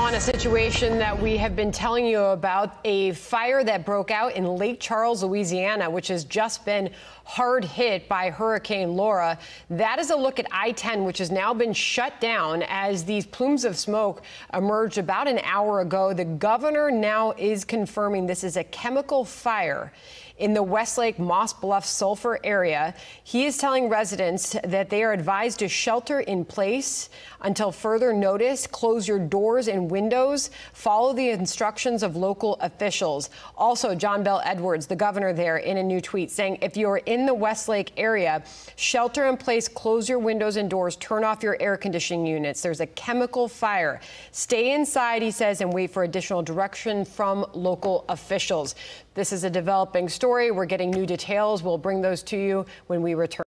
On a situation that we have been telling you about, a fire that broke out in Lake Charles, Louisiana, which has just been hard hit by Hurricane Laura. That is a look at I 10, which has now been shut down as these plumes of smoke emerged about an hour ago. The governor now is confirming this is a chemical fire in the Westlake Moss Bluff sulfur area. He is telling residents that they are advised to shelter in place until further notice, close your doors and windows. Follow the instructions of local officials. Also, John Bell Edwards, the governor there, in a new tweet saying if you're in the Westlake area, shelter in place, close your windows and doors, turn off your air conditioning units. There's a chemical fire. Stay inside, he says, and wait for additional direction from local officials. This is a developing story. We're getting new details. We'll bring those to you when we return.